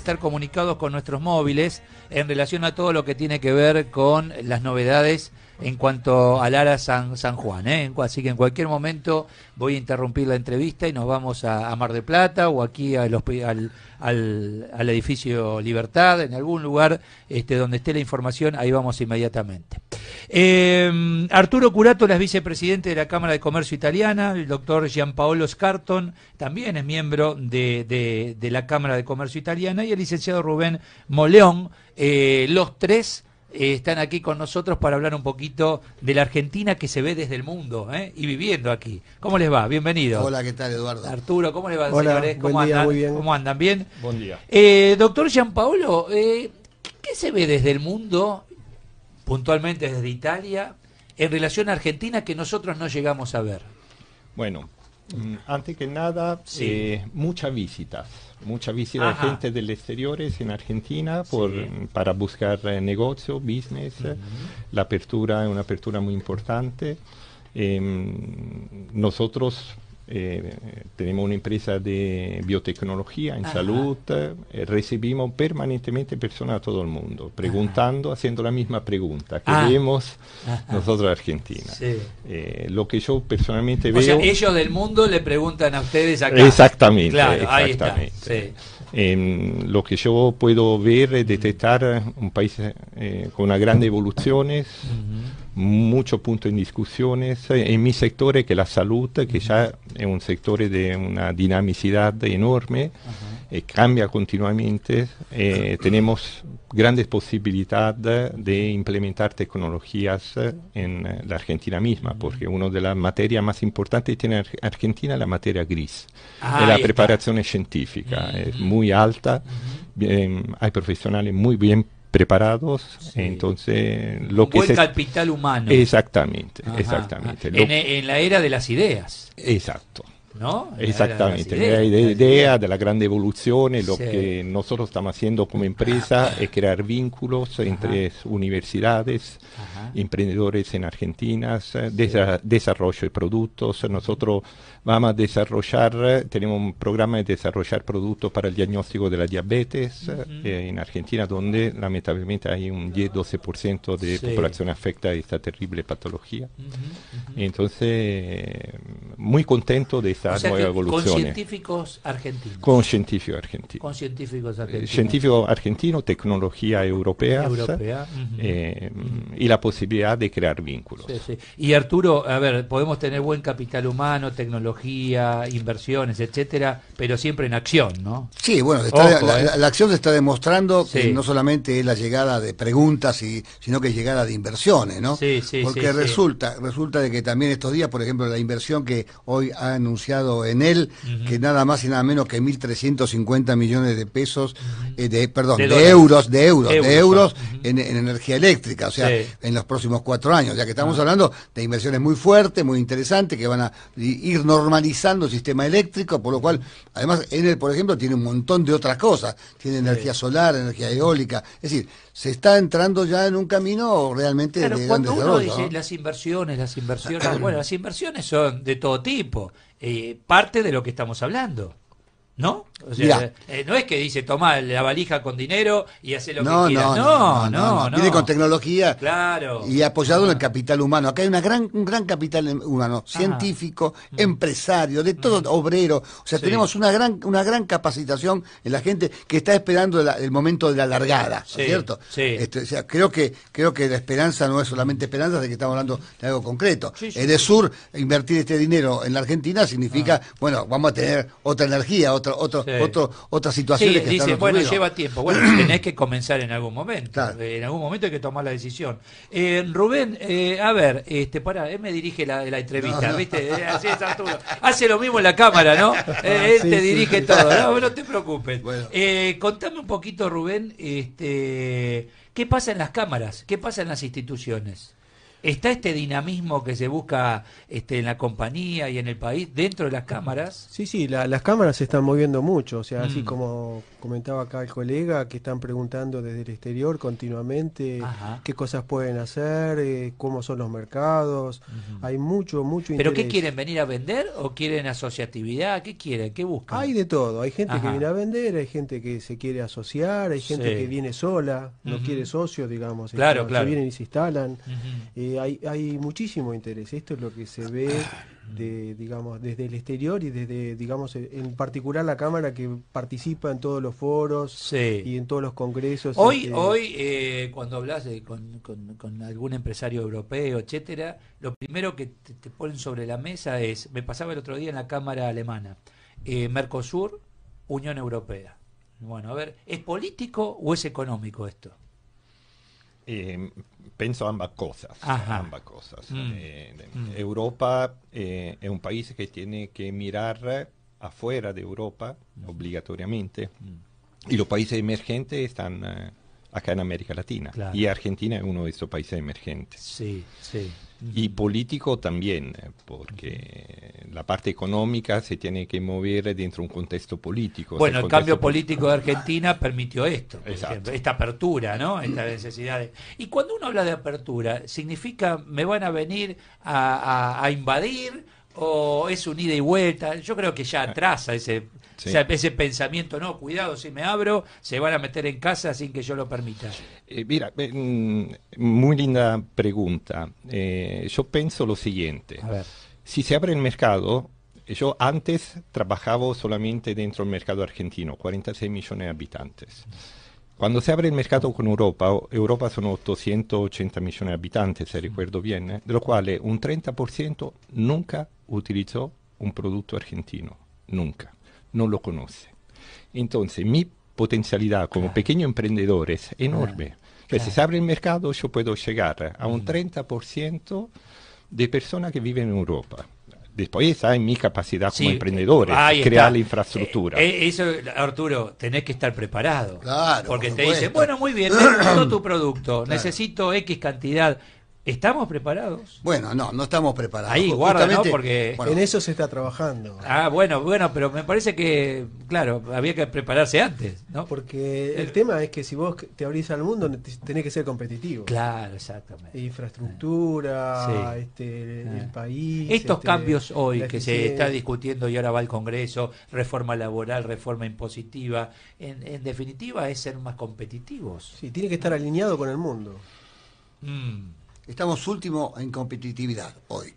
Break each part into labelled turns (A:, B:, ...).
A: estar comunicados con nuestros móviles en relación a todo lo que tiene que ver con las novedades en cuanto al Ara San, San Juan. ¿eh? Así que en cualquier momento voy a interrumpir la entrevista y nos vamos a, Mar de Plata o aquí a al, edificio Libertad, en algún lugar este, donde esté la información, ahí vamos inmediatamente. Eh, Arturo Curato es vicepresidente de la Cámara de Comercio Italiana, el doctor Gianpaolo Scarton también es miembro de, la Cámara de Comercio Italiana y el licenciado Rubén Moleón, eh, los tres eh, están aquí con nosotros para hablar un poquito de la Argentina que se ve desde el mundo y viviendo aquí. ¿Cómo les va? Bienvenido. Hola, ¿qué tal, Eduardo? Arturo, ¿cómo les va, señores? ¿Cómo andan? bien. ¿Cómo andan? ¿Bien? Buen día. doctor Gianpaolo, ¿qué se ve desde el mundo puntualmente desde Italia, en relación a Argentina que nosotros no llegamos a ver?
B: Bueno, mm,
A: antes que nada, eh,
B: muchas visitas, muchas visitas de gente del exterior en Argentina por, mm, para buscar eh, negocio, business. Eh, la apertura es una apertura muy importante. Em, nosotros eh, tenemos una empresa de biotecnología en salud, eh, recibimos permanentemente personas a todo el mundo, preguntando, haciendo la misma pregunta que ah. vemos nosotros en Argentina. Eh, lo que yo personalmente veo... Sea, ellos
A: del mundo le preguntan a ustedes acá. Exactamente,
B: em, lo que yo puedo ver es detectar un país con una gran evolución, mucho punto en discusiones eh, en mi sector que la salud que ya es un sector de una dinamicidad enorme eh, cambia continuamente eh, tenemos grandes posibilidades de implementar tecnologías en la Argentina misma porque una de las materias más importantes que tiene Argentina es la materia gris ah, la preparación científica es muy alta hay profesionales muy bien preparados, entonces lo que es el capital humano. Exactamente, exactamente.
A: En, la era de las ideas.
B: Exacto. ¿No? Exactamente, la idea de la gran evolución, lo que nosotros estamos haciendo como empresa es crear vínculos entre universidades, emprendedores en Argentina, desarrollo de productos, nosotros Vamos a desarrollar, tenemos un programa de desarrollar productos para el diagnóstico de la diabetes eh, en Argentina, donde lamentablemente hay un 10-12% de población afecta a esta terrible patología. Entonces, muy contento de esta nueva evolución. Con eh. científicos argentinos. Con científicos argentinos. Con científicos eh, argentinos. Científico argentino, tecnología europea. y la posibilidad de crear vínculos. Y
A: Arturo, a ver, podemos tener buen capital humano, tecnología tecnología, inversiones, etcétera, pero siempre en acción, ¿no? Sí, bueno, ¿eh?
C: la, acción se está demostrando que no solamente es la llegada de preguntas, y, sino que es llegada de inversiones, ¿no? Sí, sí, Porque resulta, resulta de que también estos días, por ejemplo, la inversión que hoy ha anunciado en él, que nada más y nada menos que 1.350 millones de pesos eh, de, perdón, de, euros, de euros, de euros en, energía eléctrica, o sea, en los próximos cuatro años. Ya que estamos hablando de inversiones muy fuertes, muy interesantes, que van a ir normalizando el sistema eléctrico, por lo cual, además, el por ejemplo, tiene un montón de otras cosas. Tiene energía solar, energía eólica. Es decir, se está entrando ya en un camino realmente de cuando uno dice
A: las inversiones, las inversiones, bueno, las inversiones son de todo tipo, eh, parte de lo que estamos hablando, ¿no? sea, eh, no es que dice, toma la valija con dinero y hace lo que quieras. No no, no Viene con
C: tecnología claro. y apoyado en el capital humano. Acá hay una gran, un gran capital humano, ah. científico, mm. empresario, de todo, mm. obrero. O sea, tenemos una gran, una gran capacitación en la gente que está esperando el momento de la largada, ¿cierto? Sí. Este, creo que, creo que la esperanza no es solamente esperanza, de que estamos hablando de algo concreto. Eh, sur, invertir este dinero en la Argentina significa, ah. bueno, vamos a tener otra energía, otro, otro, otra situación otras situaciones sí, dice, Bueno, lleva
A: tiempo. Bueno, tenés que comenzar en algún momento. Eh, en algún momento hay que tomar la decisión. Eh, Rubén, eh, a ver, este, para él me dirige la, entrevista, ¿viste? Así es Arturo. Hace lo mismo en la cámara, ¿no? Ah, él te dirige todo, no, no te preocupes. Bueno. contame un poquito, Rubén, este, ¿qué pasa en las cámaras? ¿Qué pasa en las instituciones? ¿Está este dinamismo que se busca este, en la compañía y en el país dentro de las cámaras?
D: Sí, sí, las cámaras se están moviendo mucho, o sea, así mm. como comentaba acá el colega, que están preguntando desde el exterior continuamente qué cosas pueden hacer, eh, cómo son los mercados, hay mucho, mucho interés ¿Pero qué quieren,
A: venir a vender o quieren asociatividad? ¿Qué quieren? ¿Qué buscan? Hay
D: de todo, hay gente que viene a vender, hay gente que se quiere asociar, hay gente que viene sola, no quiere socios, digamos, claro, este, claro. se vienen y se instalan hay, muchísimo interés. Esto es lo que se ve digamos, desde el exterior y desde, digamos, e, en particular la Cámara que participa en todos los foros y en todos los congresos. Hoy, este, hoy
A: eh, cuando hablas con, algún empresario europeo, etcétera, lo primero que te, ponen sobre la mesa es, me pasaba el otro día en la Cámara alemana, eh, Mercosur, Unión Europea. Bueno, a
B: ver, ¿es político o es
A: económico esto?
B: eh, penso ambas cosas. Ambas cosas. Mm. Eh, mm. Europa eh, es un país que tiene que mirar afuera de Europa mm. obligatoriamente. Y los países emergentes están eh, acá en América Latina. Y Argentina es uno de estos países emergentes. Sí, sí. Y político también, eh, porque la parte económica se tiene que mover dentro de un contexto político. Bueno, el, cambio político de Argentina
A: permitió esto, esta apertura, ¿no? Esta necesidad Y cuando uno habla de apertura, ¿significa me van a venir a, a invadir? o es un ida y vuelta. Yo creo que ya ah. atrasa ese ese pensamiento, no, cuidado, si me abro, se van a meter en casa sin que yo lo permita.
B: Eh, mira, eh, mm, muy linda pregunta. Eh, yo pienso lo siguiente. Si se abre el mercado, yo antes trabajaba solamente dentro del mercado argentino, 46 millones de habitantes. Cuando se abre el mercado con Europa, Europa son 880 millones de habitantes, Si recuerdo bien, de lo cual un 30% nunca utilizó un producto argentino, nunca no lo conoce. Entonces, mi potencialidad como pequeño emprendedor es enorme. si se abre el mercado, yo puedo llegar a un 30% de personas que viven en Europa. Después hay mi capacidad como emprendedor, crear la infraestructura.
A: Eh, eh, eso, Arturo, tenés que estar preparado. Porque te dice bueno, muy bien, tu producto, necesito X cantidad ¿Estamos preparados? Bueno, no, no estamos preparados. Ahí, guarda, ¿no? Porque... En eso
D: se está trabajando.
A: Ah, bueno, bueno, pero me parece que, claro, había que prepararse antes,
D: ¿no? Porque eh, el, tema es que si vos te abrís al mundo, tenés que ser competitivo. Claro, exactamente. Infraestructura, ah, este, el, ah. país. Estos este, cambios hoy que se está
A: discutiendo y ahora va el Congreso, reforma laboral, reforma impositiva, en, en definitiva es ser más competitivos.
C: Sí, tiene que estar alineado con el mundo. Mm. Estamos último en competitividad hoy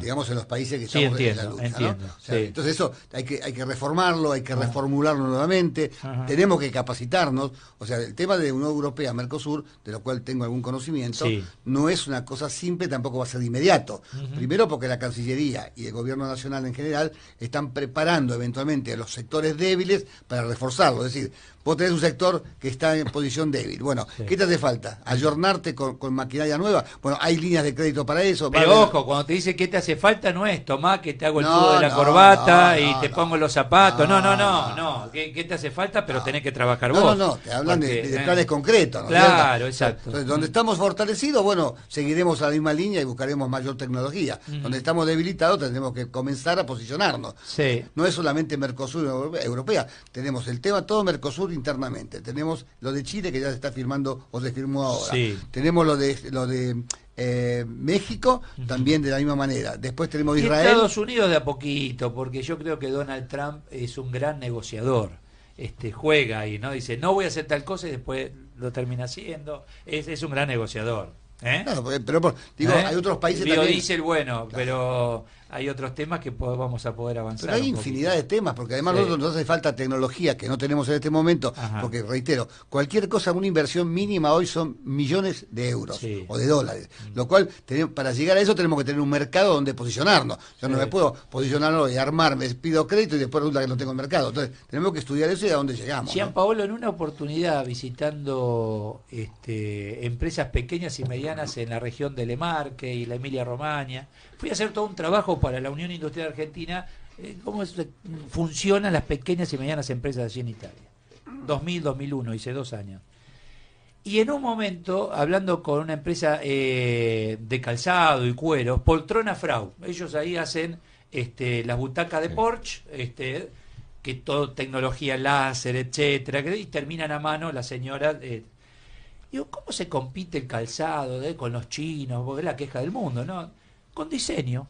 C: digamos, en los países que estamos en la lucha. Entonces eso hay que, hay que reformarlo, hay que reformularlo nuevamente, tenemos que capacitarnos. O sea, el tema de Unión Europea, Mercosur, de lo cual tengo algún conocimiento, no es una cosa simple, tampoco va a ser de inmediato. Primero porque la Cancillería y el Gobierno Nacional en general están preparando eventualmente a los sectores débiles para reforzarlo. Es decir, vos tenés un sector que está en posición débil. Bueno, ¿qué te hace falta? ¿Ayornarte con, maquinaria nueva? Bueno, hay líneas de crédito para eso. Pero ojo,
A: cuando te dice qué te hace falta no es, tomar que te hago el no, de la corbata y te pongo los zapatos. No, no, no, no. ¿Qué, te hace falta? Pero tenés que trabajar vos. No, no, Te hablan de, eh, planes concretos. claro, exacto. Entonces, donde mm.
C: estamos fortalecidos, bueno, seguiremos la misma línea y buscaremos mayor tecnología. Mm. Donde estamos debilitados, tendremos que comenzar a posicionarnos. Sí. No es solamente Mercosur europea. Tenemos el tema todo Mercosur internamente. Tenemos lo de Chile que ya se está firmando o se firmó ahora. Tenemos lo de lo de eh, México también de la misma manera. Después tenemos Israel. Estados
A: Unidos de a poquito, porque yo creo que Donald Trump es un gran negociador. Este, juega y ¿no? Dice, no voy a hacer tal cosa y después lo termina
C: haciendo.
A: Es, es un gran negociador. ¿eh? pero, digo, ¿Eh? hay otros países dice el bueno, pero hay otros temas que vamos a poder avanzar. Pero hay infinidad
C: de temas, porque además nosotros nos hace falta tecnología que no tenemos en este momento, porque reitero, cualquier cosa, una inversión mínima hoy son millones de euros o de dólares, mm. lo cual para llegar a eso tenemos que tener un mercado donde posicionarnos. Yo no me puedo posicionar y armarme, pido crédito y después resulta que no tengo mercado. Entonces tenemos que estudiar eso y a dónde llegamos. Si, Paolo, en una oportunidad visitando
A: este, empresas pequeñas y medianas en la región de Lemarque y la Emilia Romagna, fui a hacer todo un trabajo para la Unión Industrial Argentina, eh, ¿cómo eh, funcionan las pequeñas y medianas empresas allí en Italia? 2000, 2001, hice dos años. Y en un momento, hablando con una empresa eh, de calzado y cueros, Poltrona Frau, ellos ahí hacen este, las butacas de Porsche, este, que todo tecnología láser, etcétera, y terminan a mano las señoras. ¿cómo se compite el calzado de, con los chinos? Porque es la queja del mundo, ¿no? Con diseño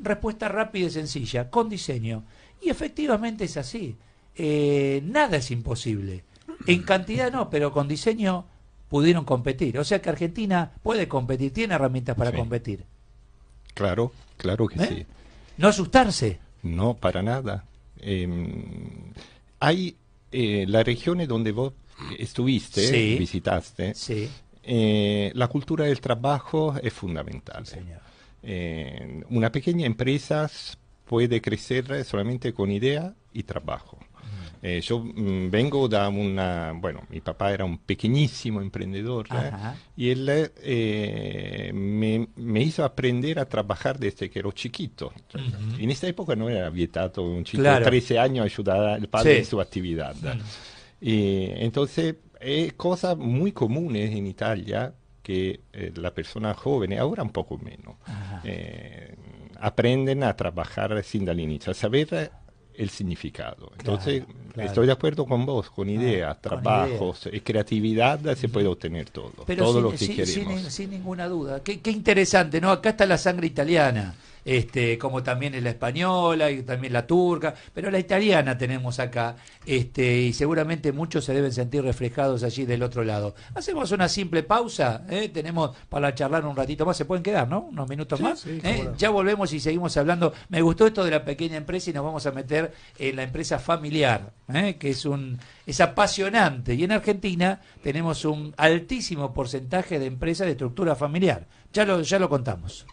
A: respuesta rápida y sencilla, con diseño. Y efectivamente es así. Eh, nada es imposible. En cantidad no, pero con diseño pudieron competir. O sea que Argentina puede competir, tiene herramientas para competir.
B: Claro, claro que ¿Eh? sí. No asustarse. No, para nada. Em, hay eh, las regiones donde vos estuviste, visitaste, la cultura del trabajo es fundamental una pequeña empresa puede crecer solamente con idea y trabajo. Eh, yo mm, vengo de una, bueno, mi papá era un pequeñísimo emprendedor ¿eh? y él eh, me, hizo aprender a trabajar desde que era chiquito. En esta época no era vietado un chico de 13 años ayudar al padre en su actividad. Y entonces, es cosa muy común en Italia que eh, la persona joven ahora un poco menos, eh, aprenden a trabajar sin el inicio, a saber eh, el significado. Entonces, estoy de acuerdo con vos, con ah, ideas, trabajos y creatividad se puede obtener todo, todo sin, lo
A: que ninguna duda. Qué, qué, interesante, ¿no? Acá está la sangre italiana. Este, como también es la española y también la turca, pero la italiana tenemos acá, este, y seguramente muchos se deben sentir reflejados allí del otro lado. Hacemos una simple pausa, ¿eh? tenemos para charlar un ratito más, se pueden quedar, ¿no? Unos minutos más. ¿eh? Ya volvemos y seguimos hablando. Me gustó esto de la pequeña empresa y nos vamos a meter en la empresa familiar, ¿eh? que es un es apasionante. Y en Argentina tenemos un altísimo porcentaje de empresas de estructura familiar. Ya ya lo contamos.